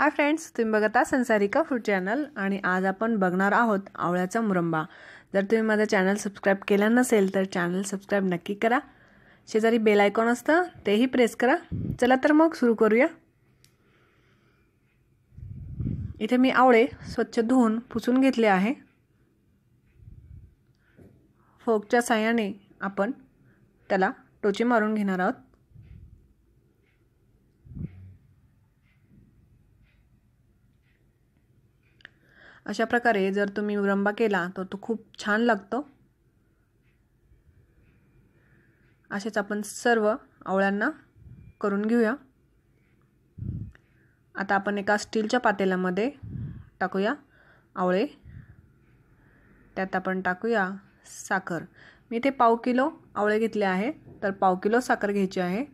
hi friends तुम्ही बघता संसारिका food channel आणि आज आपण बघणार आहोत आवळ्याचा मुरंबा जर तुम्ही माझा चॅनल सबस्क्राईब केला नसेल तर चॅनल सबस्क्राईब नक्की करा शेजारी बेल आयकॉन असतं तेही प्रेस करा चला तर मग सुरू करूया इथे मी आवळे स्वच्छ धुवून पुसून घेतले आहे फोकच्या साह्याने आपण त्याला टोचे मारून घेणार आहोत अशा प्रकारे जर तुम्ही मुरंबा केला तर तो खूप छान लागतो असेच आपण सर्व आवळ्यांना करून घेऊया आता आपण एका स्टीलच्या पातेल्यामध्ये टाकूया आवळे त्यात आपण टाकूया साखर मी इथे पाव किलो आवळे घेतले आहे तर पाव किलो साखर घ्यायची आहे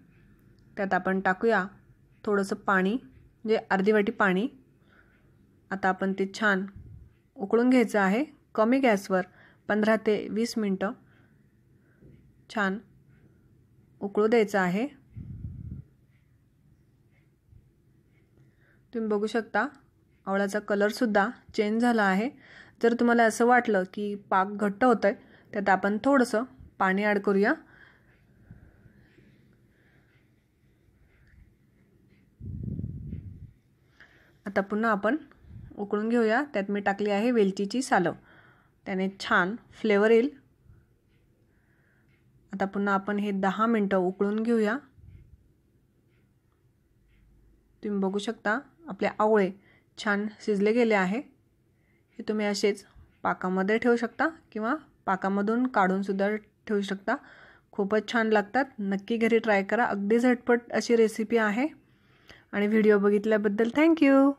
त्यात आपण टाकूया थोडंसं पाणी म्हणजे अर्धी वाटी पाणी आता आपण ते छान उकळून घ्यायचं आहे कमी गॅसवर पंधरा ते वीस मिनटं छान उकळू द्यायचं आहे तुम्ही बघू शकता आवळाचा कलरसुद्धा चेंज झाला आहे जर तुम्हाला असं वाटलं की पाक घट्ट होतं आहे त्यात आपण थोडंसं पाणी ॲड करूया आता पुन्हा आपण उकळून घेऊया त्यात मी टाकली आहे वेलचीची सालं त्याने छान फ्लेवर येईल आता पुन्हा आपण हे दहा मिनटं उकळून घेऊया तुम्ही बघू शकता आपले आवळे छान शिजले गेले आहे हे तुम्ही असेच पाकामध्ये ठेवू शकता किंवा पाकामधून काढूनसुद्धा ठेवू शकता खूपच छान लागतात नक्की घरी ट्राय करा अगदी झटपट अशी रेसिपी आहे आणि व्हिडिओ बघितल्याबद्दल थँक्यू